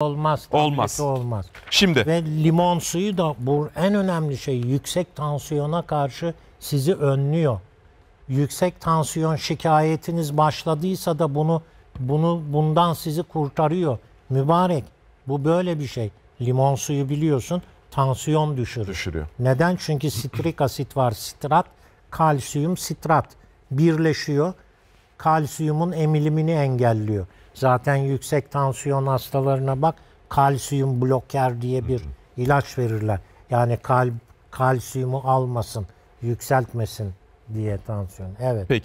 olmaz. Olmaz. olmaz. Şimdi ve limon suyu da bu en önemli şey yüksek tansiyona karşı sizi önlüyor. Yüksek tansiyon şikayetiniz başladıysa da bunu bunu bundan sizi kurtarıyor. Mübarek. Bu böyle bir şey. Limon suyu biliyorsun tansiyon düşürür. Düşürüyor. Neden? Çünkü sitrik asit var. Sitrat, kalsiyum, sitrat birleşiyor kalsiyumun emilimini engelliyor. Zaten yüksek tansiyon hastalarına bak kalsiyum bloker diye bir ilaç verirler. Yani kalp kalsiyumu almasın, yükseltmesin diye tansiyon. Evet. Peki.